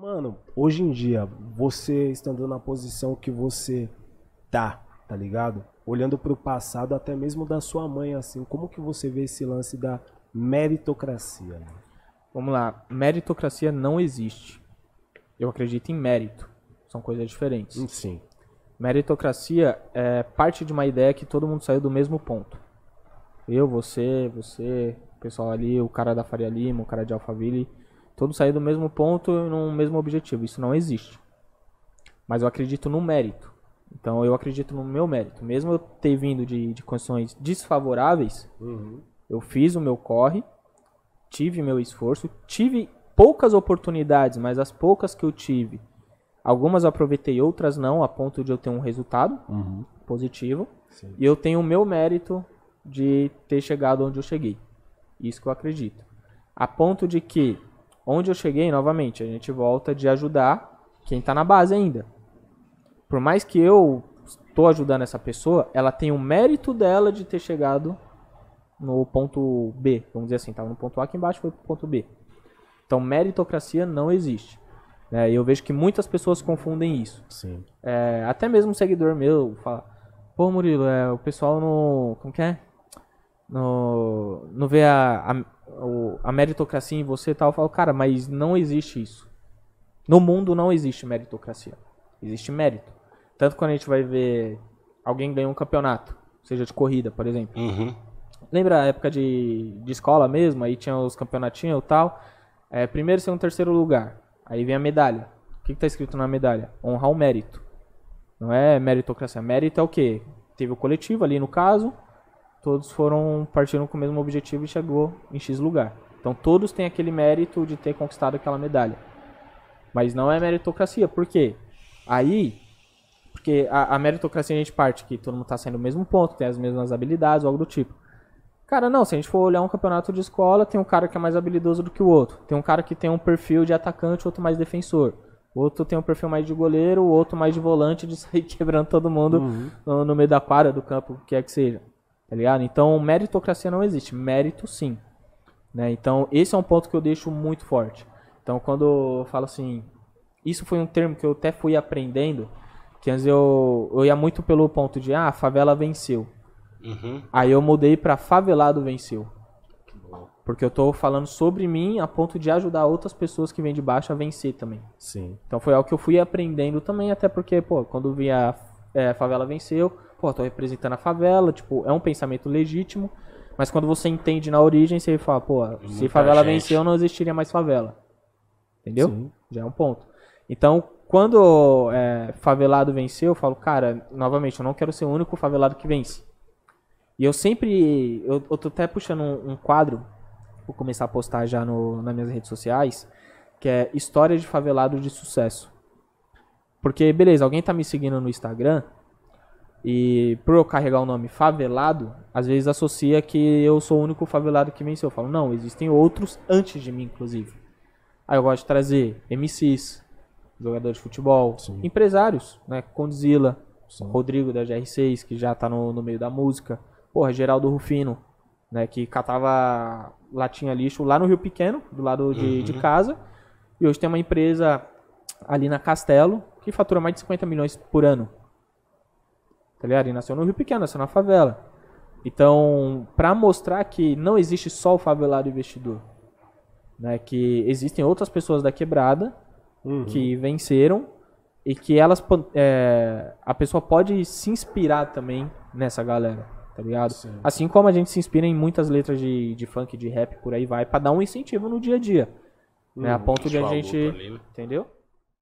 Mano, hoje em dia, você estando na posição que você tá, tá ligado? Olhando pro passado, até mesmo da sua mãe, assim, como que você vê esse lance da meritocracia? Né? Vamos lá, meritocracia não existe. Eu acredito em mérito. São coisas diferentes. Hum, sim. Meritocracia é parte de uma ideia que todo mundo saiu do mesmo ponto. Eu, você, você, o pessoal ali, o cara da Faria Lima, o cara de Alphaville Todos sair do mesmo ponto e no mesmo objetivo. Isso não existe. Mas eu acredito no mérito. Então eu acredito no meu mérito. Mesmo eu ter vindo de, de condições desfavoráveis, uhum. eu fiz o meu corre, tive meu esforço, tive poucas oportunidades, mas as poucas que eu tive, algumas eu aproveitei, outras não, a ponto de eu ter um resultado uhum. positivo. Sim. E eu tenho o meu mérito de ter chegado onde eu cheguei. Isso que eu acredito. A ponto de que Onde eu cheguei, novamente, a gente volta de ajudar quem está na base ainda. Por mais que eu estou ajudando essa pessoa, ela tem o mérito dela de ter chegado no ponto B, vamos dizer assim, estava no ponto A aqui embaixo foi para o ponto B. Então meritocracia não existe. É, eu vejo que muitas pessoas confundem isso. É, até mesmo um seguidor meu fala, pô Murilo, é, o pessoal não. Como que é? não vê a, a a meritocracia em você e tal, eu falo, cara, mas não existe isso. No mundo não existe meritocracia. Existe mérito. Tanto quando a gente vai ver alguém ganhou um campeonato, seja de corrida, por exemplo. Uhum. Lembra a época de, de escola mesmo? Aí tinha os campeonatinhos e tal. É, primeiro, segundo, terceiro lugar. Aí vem a medalha. O que, está escrito na medalha? Honrar o mérito. Não é meritocracia. Mérito é o quê? Teve o coletivo ali no caso, todos foram partiram com o mesmo objetivo e chegou em X lugar. Então todos têm aquele mérito de ter conquistado aquela medalha. Mas não é meritocracia, por quê? Aí, porque a, a meritocracia a gente parte que todo mundo está saindo do mesmo ponto, tem as mesmas habilidades, algo do tipo. Cara, não, se a gente for olhar um campeonato de escola, tem um cara que é mais habilidoso do que o outro. Tem um cara que tem um perfil de atacante, outro mais defensor. Outro tem um perfil mais de goleiro, outro mais de volante, de sair quebrando todo mundo uhum. no, no, meio da quadra, do campo, o que é que seja. Tá ligado? Então, meritocracia não existe. Mérito, sim. Né? Então, esse é um ponto que eu deixo muito forte. Então, quando eu falo assim... Isso foi um termo que eu até fui aprendendo. Que antes eu, eu ia muito pelo ponto de... Ah, a favela venceu. Uhum. Aí eu mudei pra favelado venceu. Porque eu tô falando sobre mim a ponto de ajudar outras pessoas que vêm de baixo a vencer também. Sim. Então foi algo que eu fui aprendendo também, até porque, pô, quando vi a é, favela venceu, pô, tô representando a favela, tipo, é um pensamento legítimo, mas quando você entende na origem, você fala, pô, Muita se favela gente. venceu, não existiria mais favela. Entendeu? Sim. Já é um ponto. Então, quando é, favelado venceu, eu falo, cara, novamente, eu não quero ser o único favelado que vence. E eu sempre, eu, eu tô até puxando um, um quadro, vou começar a postar já no, nas minhas redes sociais, que é história de favelado de sucesso. Porque, beleza, alguém tá me seguindo no Instagram, e por eu carregar o nome favelado, às vezes associa que eu sou o único favelado que venceu. Eu falo, não, existem outros antes de mim, inclusive. Aí eu gosto de trazer MCs, jogadores de futebol, Sim. empresários, né? Condzilla, Sim. Rodrigo da GR6, que já tá no, no meio da música. Porra, Geraldo Rufino, né? Que catava latinha lixo lá no Rio Pequeno, do lado de, uhum. de casa. E hoje tem uma empresa ali na Castelo, que fatura mais de 50 milhões por ano tá ligado? E nasceu no Rio Pequeno, nasceu na favela. Então, para mostrar que não existe só o favelado investidor, né? Que existem outras pessoas da quebrada uhum. que venceram e que elas é, a pessoa pode se inspirar também nessa galera, tá ligado? Sim. Assim como a gente se inspira em muitas letras de, de funk, de rap, por aí vai, para dar um incentivo no dia a dia, né? A uhum. ponto de a gente, né? entendeu?